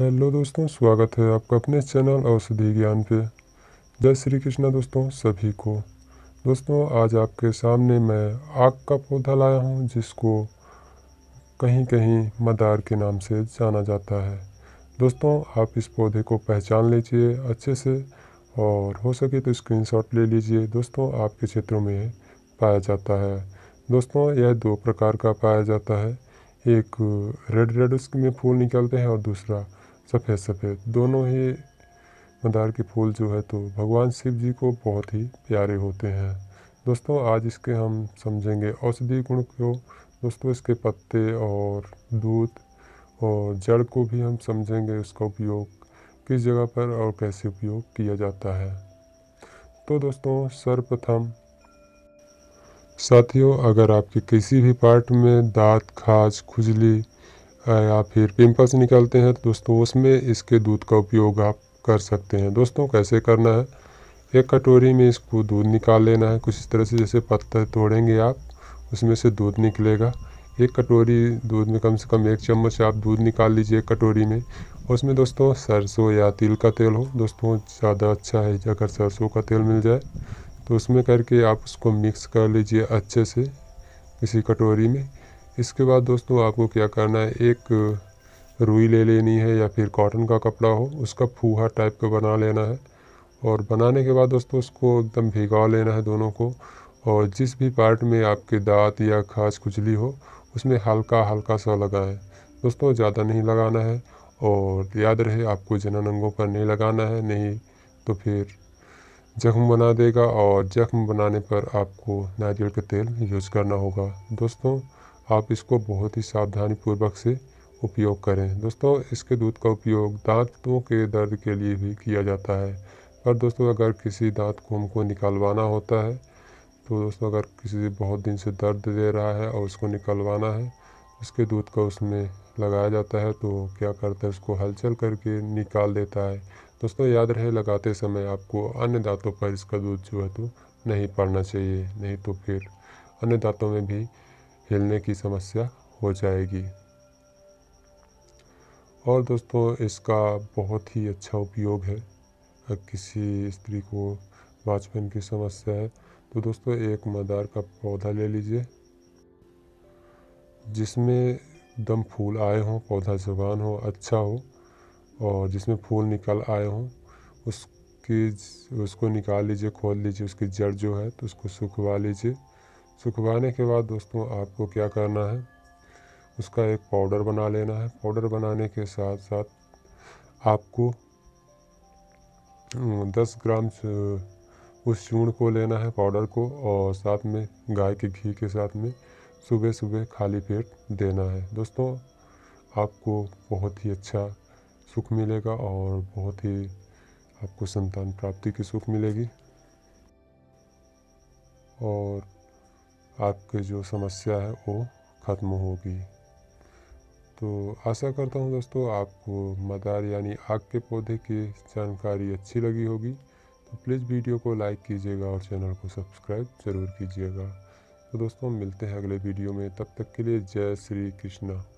hello दोस्तों स्वागत है आपका अपने चैनल औषधि ज्ञान पे जय श्री कृष्णा दोस्तों सभी को दोस्तों आज आपके सामने मैं आग का पौधा लाया हूँ जिसको कहीं कहीं मदार के नाम से जाना जाता है दोस्तों आप इस पौधे को पहचान लीजिए अच्छे से और हो सके तो स्क्रीनशॉट ले लीजिए दोस्तों आपके क्षेत्रों में पाया जाता है दोस्तों यह दो प्रकार का पाया जाता है एक रेड रेड उसमें फूल निकलते हैं और दूसरा सफ़ेद सफ़ेद दोनों ही मंदार के फूल जो है तो भगवान शिव जी को बहुत ही प्यारे होते हैं दोस्तों आज इसके हम समझेंगे औषधि गुण को दोस्तों इसके पत्ते और दूध और जड़ को भी हम समझेंगे उसका उपयोग किस जगह पर और कैसे उपयोग किया जाता है तो दोस्तों सर्वप्रथम साथियों अगर आपके किसी भी पार्ट में दांत खाज खुजली या फिर पिम्पल्स निकलते हैं तो दोस्तों उसमें इसके दूध का उपयोग आप कर सकते हैं दोस्तों कैसे करना है एक कटोरी में इसको दूध निकाल लेना है कुछ इस तरह से जैसे पत्थर तोड़ेंगे आप उसमें से दूध निकलेगा एक कटोरी दूध में कम से कम एक चम्मच आप दूध निकाल लीजिए कटोरी में उसमें दोस्तों सरसों या तिल का तेल हो दोस्तों ज़्यादा अच्छा है अगर सरसों का तेल मिल जाए तो उसमें करके आप उसको मिक्स कर लीजिए अच्छे से किसी कटोरी में इसके बाद दोस्तों आपको क्या करना है एक रुई ले लेनी है या फिर कॉटन का कपड़ा हो उसका फूहा टाइप का बना लेना है और बनाने के बाद दोस्तों उसको एकदम भिगा लेना है दोनों को और जिस भी पार्ट में आपके दांत या खाज खुजली हो उसमें हल्का हल्का सा लगाएं दोस्तों ज़्यादा नहीं लगाना है और याद रहे आपको जनन अंगों पर नहीं लगाना है नहीं तो फिर जख्म बना देगा और जख्म बनाने पर आपको नारियल का तेल यूज़ करना होगा दोस्तों आप इसको बहुत ही सावधानी पूर्वक से उपयोग करें दोस्तों इसके दूध का उपयोग दांतों के दर्द के लिए भी किया जाता है पर दोस्तों अगर किसी दांत को हमको निकलवाना होता है तो दोस्तों अगर किसी से बहुत दिन से दर्द दे रहा है और उसको निकलवाना है उसके दूध का उसमें लगाया जाता है तो क्या करता है उसको हलचल करके निकाल देता है दोस्तों याद रहे लगाते समय आपको अन्य दांतों पर इसका दूध जो है तो नहीं पड़ना चाहिए नहीं तो फिर अन्य दांतों में भी हिलने की समस्या हो जाएगी और दोस्तों इसका बहुत ही अच्छा उपयोग है किसी स्त्री को वाचपन की समस्या है तो दोस्तों एक मदार का पौधा ले लीजिए जिसमें दम फूल आए हों पौधा जवान हो अच्छा हो और जिसमें फूल निकल आए हों उसकी उसको निकाल लीजिए खोल लीजिए उसकी जड़ जो है तो उसको सुखवा लीजिए सुखवाने के बाद दोस्तों आपको क्या करना है उसका एक पाउडर बना लेना है पाउडर बनाने के साथ साथ आपको हम्म, दस ग्राम उस चूर्ण को लेना है पाउडर को और साथ में गाय के घी के साथ में सुबह सुबह खाली पेट देना है दोस्तों आपको बहुत ही अच्छा सुख मिलेगा और बहुत ही आपको संतान प्राप्ति की सुख मिलेगी और आपकी जो समस्या है वो ख़त्म होगी तो आशा करता हूँ दोस्तों आपको मदार यानी आग के पौधे की जानकारी अच्छी लगी होगी तो प्लीज़ वीडियो को लाइक कीजिएगा और चैनल को सब्सक्राइब ज़रूर कीजिएगा तो दोस्तों मिलते हैं अगले वीडियो में तब तक के लिए जय श्री कृष्णा